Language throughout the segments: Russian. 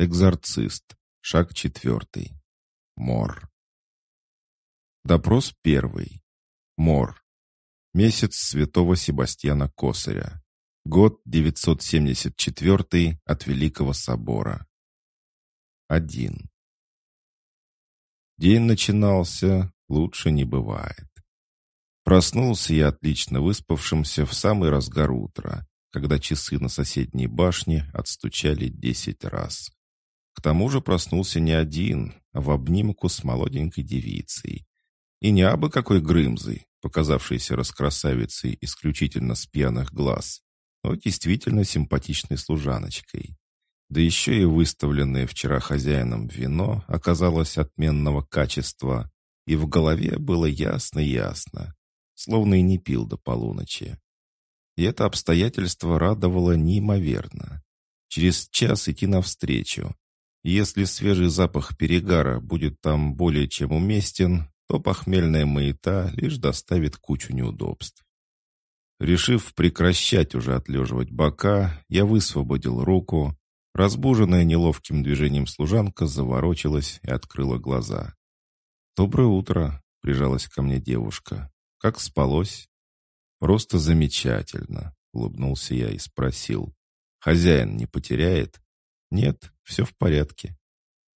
Экзорцист. Шаг четвертый. Мор. Допрос первый. Мор. Месяц святого Себастьяна Косаря. Год 974 от Великого Собора. Один. День начинался, лучше не бывает. Проснулся я отлично выспавшимся в самый разгар утра, когда часы на соседней башне отстучали десять раз. К тому же проснулся не один, а в обнимку с молоденькой девицей. И не абы какой Грымзой, показавшейся раскрасавицей исключительно с пьяных глаз, но действительно симпатичной служаночкой. Да еще и выставленное вчера хозяином вино оказалось отменного качества, и в голове было ясно-ясно, словно и не пил до полуночи. И это обстоятельство радовало неимоверно. Через час идти навстречу, если свежий запах перегара будет там более чем уместен, то похмельная маята лишь доставит кучу неудобств. Решив прекращать уже отлеживать бока, я высвободил руку. Разбуженная неловким движением служанка заворочилась и открыла глаза. «Доброе утро!» — прижалась ко мне девушка. «Как спалось?» «Просто замечательно!» — улыбнулся я и спросил. «Хозяин не потеряет?» «Нет, все в порядке.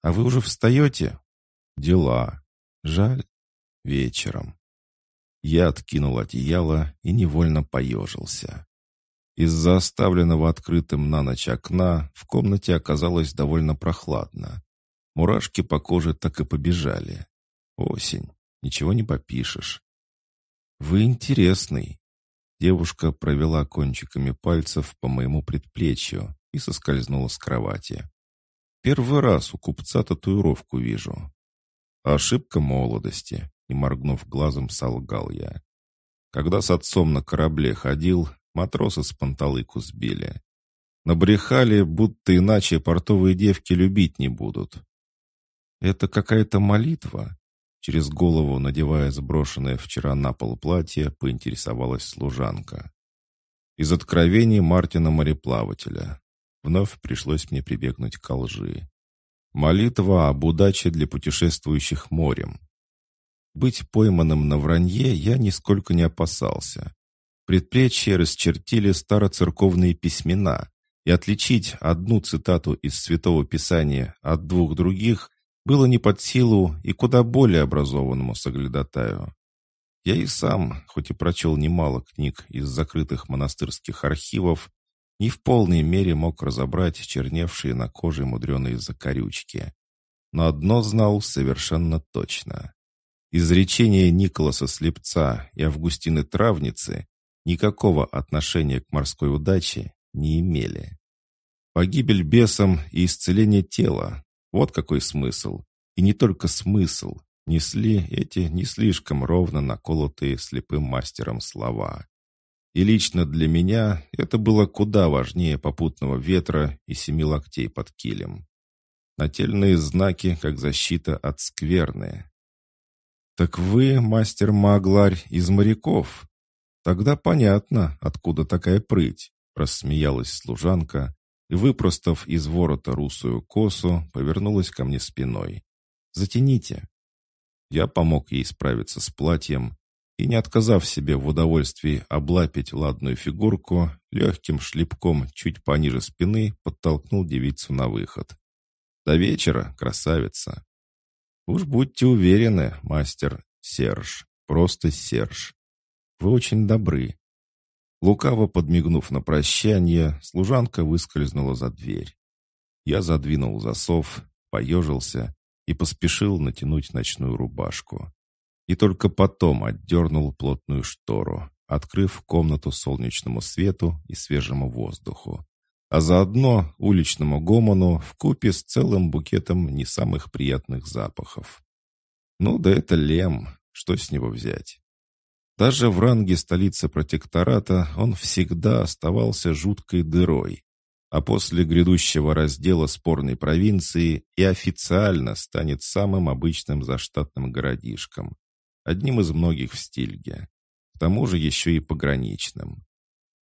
А вы уже встаете? Дела. Жаль. Вечером. Я откинул одеяло и невольно поежился. Из-за оставленного открытым на ночь окна в комнате оказалось довольно прохладно. Мурашки по коже так и побежали. Осень. Ничего не попишешь. «Вы интересный». Девушка провела кончиками пальцев по моему предплечью и соскользнула с кровати. Первый раз у купца татуировку вижу. Ошибка молодости, и моргнув глазом, солгал я. Когда с отцом на корабле ходил, матросы с панталыку сбили. Набрехали, будто иначе портовые девки любить не будут. Это какая-то молитва? Через голову, надевая сброшенное вчера на пол платье, поинтересовалась служанка. Из откровений Мартина мореплавателя. Вновь пришлось мне прибегнуть к лжи. Молитва об удаче для путешествующих морем. Быть пойманным на вранье я нисколько не опасался. Предплечье расчертили староцерковные письмена, и отличить одну цитату из Святого Писания от двух других было не под силу и куда более образованному соглядатаю. Я и сам, хоть и прочел немало книг из закрытых монастырских архивов, не в полной мере мог разобрать черневшие на коже мудреные закорючки. Но одно знал совершенно точно. изречения Николаса Слепца и Августины Травницы никакого отношения к морской удаче не имели. Погибель бесом и исцеление тела – вот какой смысл. И не только смысл несли эти не слишком ровно наколотые слепым мастером слова. И лично для меня это было куда важнее попутного ветра и семи локтей под килем. Нательные знаки, как защита от скверны. «Так вы, мастер-магларь, из моряков? Тогда понятно, откуда такая прыть», — рассмеялась служанка, и, выпростав из ворота русую косу, повернулась ко мне спиной. «Затяните». Я помог ей справиться с платьем, и, не отказав себе в удовольствии облапить ладную фигурку, легким шлепком чуть пониже спины подтолкнул девицу на выход. «До вечера, красавица!» «Уж будьте уверены, мастер Серж, просто Серж. Вы очень добры». Лукаво подмигнув на прощание, служанка выскользнула за дверь. Я задвинул засов, поежился и поспешил натянуть ночную рубашку и только потом отдернул плотную штору, открыв комнату солнечному свету и свежему воздуху, а заодно уличному гомону в купе с целым букетом не самых приятных запахов. Ну да это Лем, что с него взять? Даже в ранге столицы протектората он всегда оставался жуткой дырой, а после грядущего раздела спорной провинции и официально станет самым обычным заштатным городишком, одним из многих в Стильге. К тому же еще и пограничным.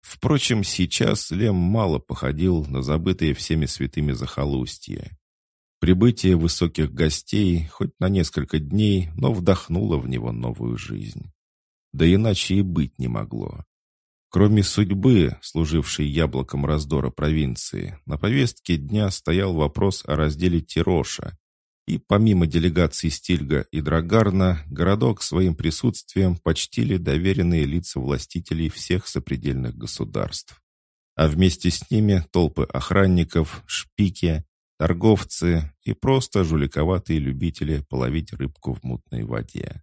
Впрочем, сейчас Лем мало походил на забытые всеми святыми захолустье. Прибытие высоких гостей хоть на несколько дней, но вдохнуло в него новую жизнь. Да иначе и быть не могло. Кроме судьбы, служившей яблоком раздора провинции, на повестке дня стоял вопрос о разделе Тироша, и помимо делегаций Стильга и Драгарна, городок своим присутствием почтили доверенные лица властителей всех сопредельных государств. А вместе с ними толпы охранников, шпики, торговцы и просто жуликоватые любители половить рыбку в мутной воде.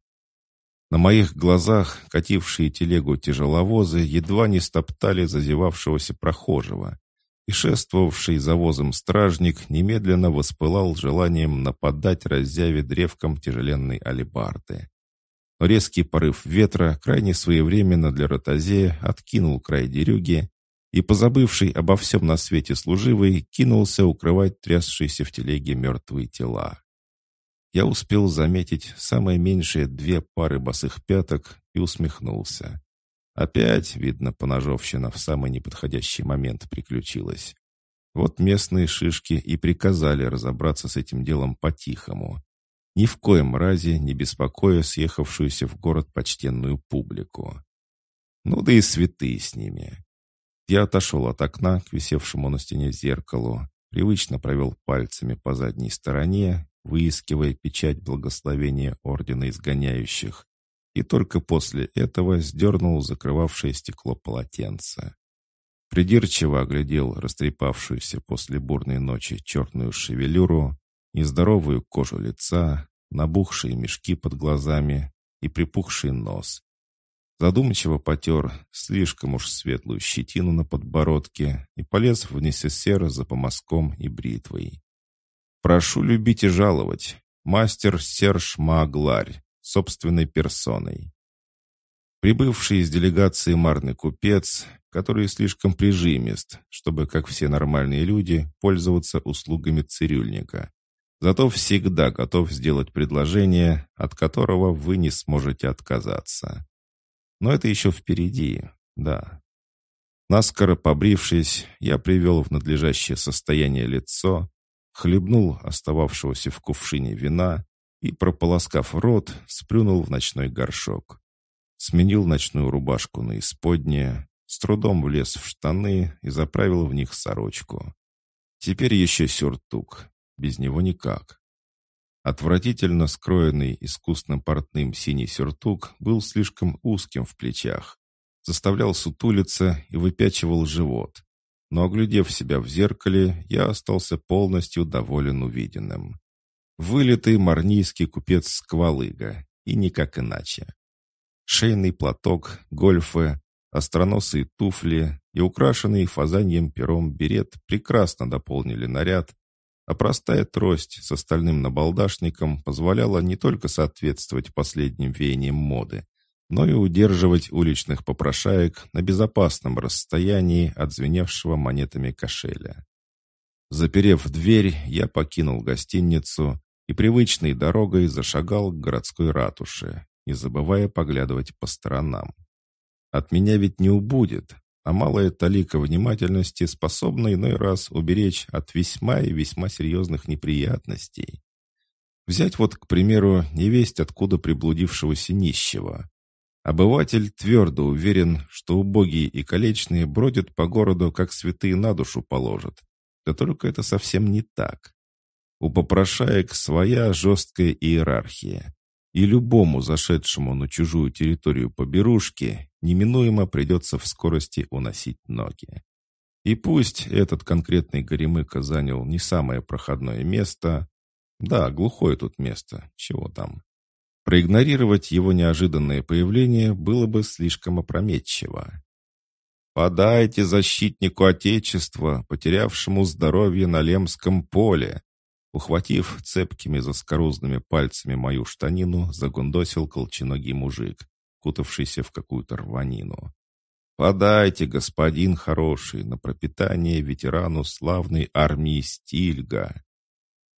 На моих глазах катившие телегу тяжеловозы едва не стоптали зазевавшегося прохожего и шествовавший за возом стражник немедленно воспылал желанием нападать разяве древком тяжеленной алебарды. Но резкий порыв ветра крайне своевременно для ротозея откинул край дерюги, и позабывший обо всем на свете служивый кинулся укрывать трясшиеся в телеге мертвые тела. Я успел заметить самые меньшие две пары босых пяток и усмехнулся. Опять, видно, поножовщина в самый неподходящий момент приключилась. Вот местные шишки и приказали разобраться с этим делом по-тихому. Ни в коем разе не беспокоя съехавшуюся в город почтенную публику. Ну да и святые с ними. Я отошел от окна к висевшему на стене зеркалу, привычно провел пальцами по задней стороне, выискивая печать благословения Ордена Изгоняющих, и только после этого сдернул закрывавшее стекло полотенце. Придирчиво оглядел растрепавшуюся после бурной ночи черную шевелюру, нездоровую кожу лица, набухшие мешки под глазами и припухший нос. Задумчиво потер слишком уж светлую щетину на подбородке и полез в несесера за помазком и бритвой. «Прошу любить и жаловать, мастер Серж Магларь, собственной персоной. Прибывший из делегации марный купец, который слишком прижимист, чтобы, как все нормальные люди, пользоваться услугами цирюльника, зато всегда готов сделать предложение, от которого вы не сможете отказаться. Но это еще впереди, да. Наскоро побрившись, я привел в надлежащее состояние лицо, хлебнул остававшегося в кувшине вина и, прополоскав рот, сплюнул в ночной горшок. Сменил ночную рубашку на исподнее, с трудом влез в штаны и заправил в них сорочку. Теперь еще сюртук. Без него никак. Отвратительно скроенный искусным портным синий сюртук был слишком узким в плечах. Заставлял сутулиться и выпячивал живот. Но, оглядев себя в зеркале, я остался полностью доволен увиденным. Вылитый марнийский купец Сквалыга, и никак иначе. Шейный платок, гольфы, остроносые туфли и украшенный фазаньем пером берет прекрасно дополнили наряд, а простая трость с остальным набалдашником позволяла не только соответствовать последним веяниям моды, но и удерживать уличных попрошаек на безопасном расстоянии от звеневшего монетами кошеля. Заперев дверь, я покинул гостиницу и привычной дорогой зашагал к городской ратуше, не забывая поглядывать по сторонам. От меня ведь не убудет, а малая талика внимательности способна иной раз уберечь от весьма и весьма серьезных неприятностей. Взять вот, к примеру, невесть откуда приблудившегося нищего. Обыватель твердо уверен, что убогие и колечные бродят по городу, как святые на душу положат. Да только это совсем не так. У попрошаек своя жесткая иерархия. И любому зашедшему на чужую территорию поберушки неминуемо придется в скорости уносить ноги. И пусть этот конкретный горемыка занял не самое проходное место, да, глухое тут место, чего там. Проигнорировать его неожиданное появление было бы слишком опрометчиво. «Подайте защитнику Отечества, потерявшему здоровье на Лемском поле!» Ухватив цепкими заскорузными пальцами мою штанину, загундосил колченогий мужик, кутавшийся в какую-то рванину. «Подайте, господин хороший, на пропитание ветерану славной армии Стильга!»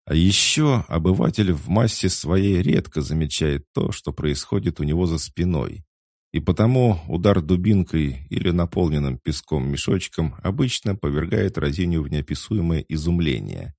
А еще обыватель в массе своей редко замечает то, что происходит у него за спиной. И потому удар дубинкой или наполненным песком мешочком обычно повергает разиню в неописуемое изумление.